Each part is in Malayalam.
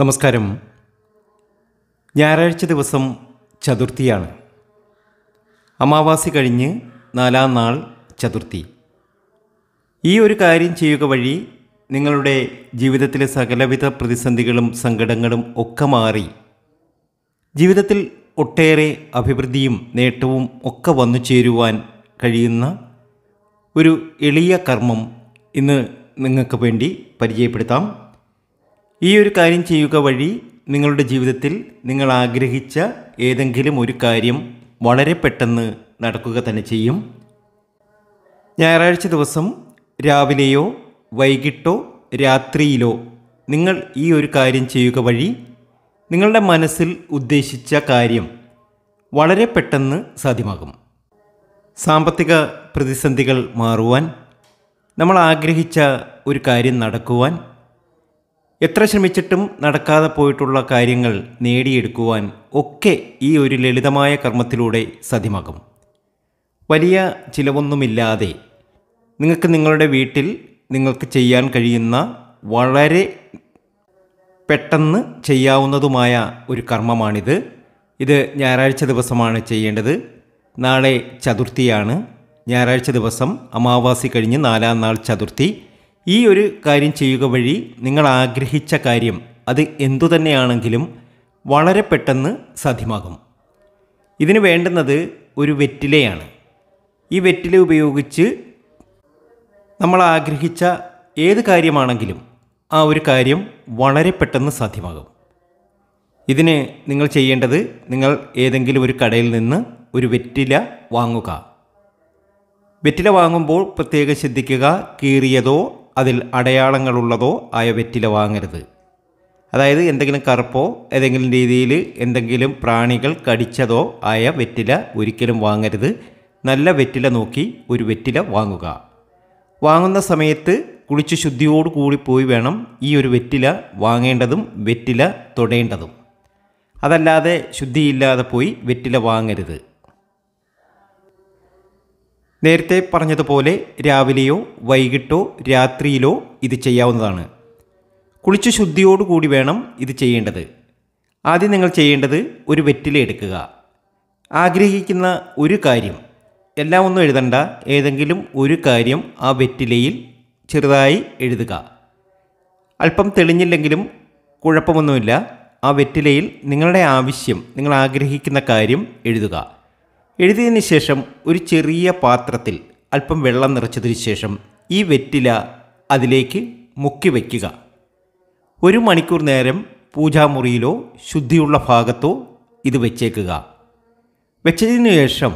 നമസ്കാരം ഞായറാഴ്ച ദിവസം ചതുർത്ഥിയാണ് അമാവാസി കഴിഞ്ഞ് നാലാം നാൾ ചതുർത്ഥി ഈ ഒരു കാര്യം ചെയ്യുക വഴി നിങ്ങളുടെ ജീവിതത്തിലെ സകലവിധ പ്രതിസന്ധികളും സങ്കടങ്ങളും ഒക്കെ മാറി ജീവിതത്തിൽ ഒട്ടേറെ അഭിവൃദ്ധിയും നേട്ടവും ഒക്കെ വന്നു ചേരുവാൻ കഴിയുന്ന ഒരു എളിയ കർമ്മം ഇന്ന് നിങ്ങൾക്ക് വേണ്ടി പരിചയപ്പെടുത്താം ഈ ഒരു കാര്യം ചെയ്യുക വഴി നിങ്ങളുടെ ജീവിതത്തിൽ നിങ്ങൾ ആഗ്രഹിച്ച ഏതെങ്കിലും ഒരു കാര്യം വളരെ പെട്ടെന്ന് നടക്കുക തന്നെ ചെയ്യും ഞായറാഴ്ച ദിവസം രാവിലെയോ വൈകിട്ടോ രാത്രിയിലോ നിങ്ങൾ ഈ ഒരു കാര്യം ചെയ്യുക വഴി നിങ്ങളുടെ മനസ്സിൽ ഉദ്ദേശിച്ച കാര്യം വളരെ പെട്ടെന്ന് സാധ്യമാകും സാമ്പത്തിക പ്രതിസന്ധികൾ മാറുവാൻ നമ്മൾ ആഗ്രഹിച്ച ഒരു കാര്യം നടക്കുവാൻ എത്ര ശ്രമിച്ചിട്ടും നടക്കാതെ പോയിട്ടുള്ള കാര്യങ്ങൾ നേടിയെടുക്കുവാൻ ഒക്കെ ഈ ഒരു ലളിതമായ കർമ്മത്തിലൂടെ സാധ്യമാകും വലിയ ചിലവൊന്നുമില്ലാതെ നിങ്ങൾക്ക് നിങ്ങളുടെ വീട്ടിൽ നിങ്ങൾക്ക് ചെയ്യാൻ കഴിയുന്ന വളരെ പെട്ടെന്ന് ചെയ്യാവുന്നതുമായ ഒരു കർമ്മമാണിത് ഇത് ഞായറാഴ്ച ദിവസമാണ് ചെയ്യേണ്ടത് നാളെ ചതുർത്ഥിയാണ് ഞായറാഴ്ച ദിവസം അമാവാസി കഴിഞ്ഞ് നാലാം നാൾ ചതുർത്ഥി ഈ ഒരു കാര്യം ചെയ്യുക വഴി നിങ്ങൾ ആഗ്രഹിച്ച കാര്യം അത് എന്തു തന്നെയാണെങ്കിലും വളരെ പെട്ടെന്ന് സാധ്യമാകും ഇതിന് വേണ്ടുന്നത് ഒരു വെറ്റിലയാണ് ഈ വെറ്റില ഉപയോഗിച്ച് നമ്മൾ ആഗ്രഹിച്ച ഏത് കാര്യമാണെങ്കിലും ആ ഒരു കാര്യം വളരെ പെട്ടെന്ന് സാധ്യമാകും ഇതിന് നിങ്ങൾ ചെയ്യേണ്ടത് നിങ്ങൾ ഏതെങ്കിലും ഒരു കടയിൽ നിന്ന് ഒരു വെറ്റില വാങ്ങുക വെറ്റില വാങ്ങുമ്പോൾ പ്രത്യേകം ശ്രദ്ധിക്കുക കീറിയതോ അതിൽ അടയാളങ്ങളുള്ളതോ ആയ വെറ്റില വാങ്ങരുത് അതായത് എന്തെങ്കിലും കറുപ്പോ ഏതെങ്കിലും രീതിയിൽ എന്തെങ്കിലും പ്രാണികൾ കടിച്ചതോ ആയ വെറ്റില ഒരിക്കലും വാങ്ങരുത് നല്ല വെറ്റില നോക്കി ഒരു വെറ്റില വാങ്ങുക വാങ്ങുന്ന സമയത്ത് കുളിച്ച് ശുദ്ധിയോടുകൂടി പോയി വേണം ഈ ഒരു വെറ്റില വാങ്ങേണ്ടതും വെറ്റില തൊടേണ്ടതും അതല്ലാതെ ശുദ്ധിയില്ലാതെ പോയി വെറ്റില വാങ്ങരുത് നേരത്തെ പറഞ്ഞതുപോലെ രാവിലെയോ വൈകിട്ടോ രാത്രിയിലോ ഇത് ചെയ്യാവുന്നതാണ് കുളിച്ച് ശുദ്ധിയോടുകൂടി വേണം ഇത് ചെയ്യേണ്ടത് ആദ്യം നിങ്ങൾ ചെയ്യേണ്ടത് ഒരു വെറ്റില എടുക്കുക ആഗ്രഹിക്കുന്ന ഒരു കാര്യം എല്ലാം ഒന്നും എഴുതണ്ട ഏതെങ്കിലും ഒരു കാര്യം ആ വെറ്റിലയിൽ ചെറുതായി എഴുതുക അല്പം തെളിഞ്ഞില്ലെങ്കിലും കുഴപ്പമൊന്നുമില്ല ആ വെറ്റിലയിൽ നിങ്ങളുടെ ആവശ്യം നിങ്ങൾ ആഗ്രഹിക്കുന്ന കാര്യം എഴുതുക എഴുതിയതിന് ശേഷം ഒരു ചെറിയ പാത്രത്തിൽ അല്പം വെള്ളം നിറച്ചതിന് ശേഷം ഈ വെറ്റില അതിലേക്ക് മുക്കി വയ്ക്കുക ഒരു മണിക്കൂർ നേരം പൂജാമുറിയിലോ ശുദ്ധിയുള്ള ഭാഗത്തോ ഇത് വെച്ചേക്കുക വെച്ചതിന് ശേഷം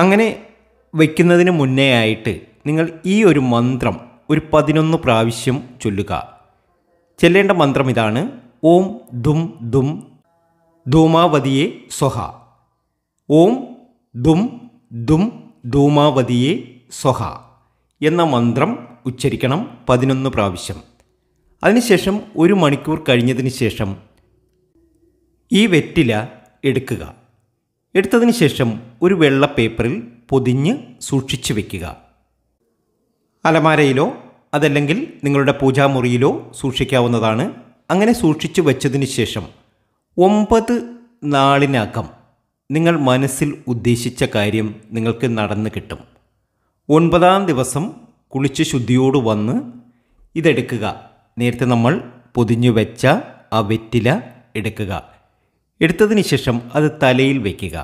അങ്ങനെ വയ്ക്കുന്നതിന് മുന്നേ ആയിട്ട് നിങ്ങൾ ഈ ഒരു മന്ത്രം ഒരു പതിനൊന്ന് പ്രാവശ്യം ചൊല്ലുക ചെല്ലേണ്ട മന്ത്രം ഇതാണ് ഓം ധും ധും ധൂമാവതിയെ സ്വഹ ഓം ദും ദും ധൂമാവതിയെ സ്വഹ എന്ന മന്ത്രം ഉച്ചരിക്കണം പതിനൊന്ന് പ്രാവശ്യം അതിനുശേഷം ഒരു മണിക്കൂർ കഴിഞ്ഞതിന് ശേഷം ഈ വെറ്റില എടുക്കുക എടുത്തതിന് ശേഷം ഒരു വെള്ള പേപ്പറിൽ പൊതിഞ്ഞ് സൂക്ഷിച്ചു വയ്ക്കുക അലമാരയിലോ അതല്ലെങ്കിൽ നിങ്ങളുടെ പൂജാമുറിയിലോ സൂക്ഷിക്കാവുന്നതാണ് അങ്ങനെ സൂക്ഷിച്ചു വെച്ചതിന് ശേഷം ഒമ്പത് നാളിനകം നിങ്ങൾ മനസ്സിൽ ഉദ്ദേശിച്ച കാര്യം നിങ്ങൾക്ക് നടന്നു കിട്ടും ഒൻപതാം ദിവസം കുളിച്ച് ശുദ്ധിയോട് വന്ന് ഇതെടുക്കുക നേരത്തെ നമ്മൾ പൊതിഞ്ഞു വെച്ച ആ വെറ്റില എടുക്കുക എടുത്തതിന് ശേഷം അത് തലയിൽ വയ്ക്കുക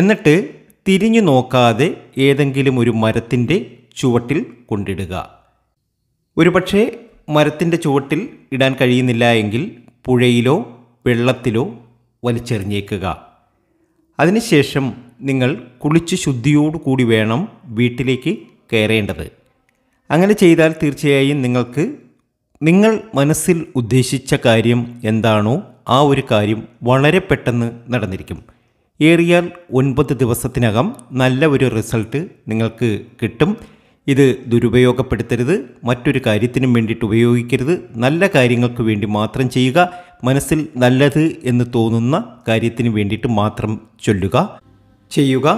എന്നിട്ട് തിരിഞ്ഞു നോക്കാതെ ഏതെങ്കിലും ഒരു മരത്തിൻ്റെ ചുവട്ടിൽ കൊണ്ടിടുക ഒരുപക്ഷെ മരത്തിൻ്റെ ചുവട്ടിൽ ഇടാൻ കഴിയുന്നില്ല എങ്കിൽ പുഴയിലോ വെള്ളത്തിലോ വലിച്ചെറിഞ്ഞേക്കുക അതിനുശേഷം നിങ്ങൾ കുളിച്ച് ശുദ്ധിയോടുകൂടി വേണം വീട്ടിലേക്ക് കയറേണ്ടത് അങ്ങനെ ചെയ്താൽ തീർച്ചയായും നിങ്ങൾക്ക് നിങ്ങൾ മനസ്സിൽ ഉദ്ദേശിച്ച കാര്യം എന്താണോ ആ ഒരു കാര്യം വളരെ പെട്ടെന്ന് നടന്നിരിക്കും ഏറിയാൽ ഒൻപത് ദിവസത്തിനകം നല്ല ഒരു റിസൾട്ട് നിങ്ങൾക്ക് കിട്ടും ഇത് ദുരുപയോഗപ്പെടുത്തരുത് മറ്റൊരു കാര്യത്തിനും വേണ്ടിയിട്ട് ഉപയോഗിക്കരുത് നല്ല കാര്യങ്ങൾക്ക് വേണ്ടി മാത്രം ചെയ്യുക മനസ്സിൽ നല്ലത് എന്ന് തോന്നുന്ന കാര്യത്തിന് വേണ്ടിയിട്ട് മാത്രം ചൊല്ലുക ചെയ്യുക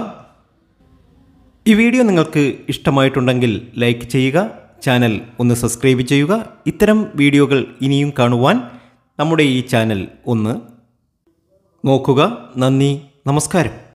ഈ വീഡിയോ നിങ്ങൾക്ക് ഇഷ്ടമായിട്ടുണ്ടെങ്കിൽ ലൈക്ക് ചെയ്യുക ചാനൽ ഒന്ന് സബ്സ്ക്രൈബ് ചെയ്യുക ഇത്തരം വീഡിയോകൾ ഇനിയും കാണുവാൻ നമ്മുടെ ഈ ചാനൽ ഒന്ന് നോക്കുക നന്ദി നമസ്കാരം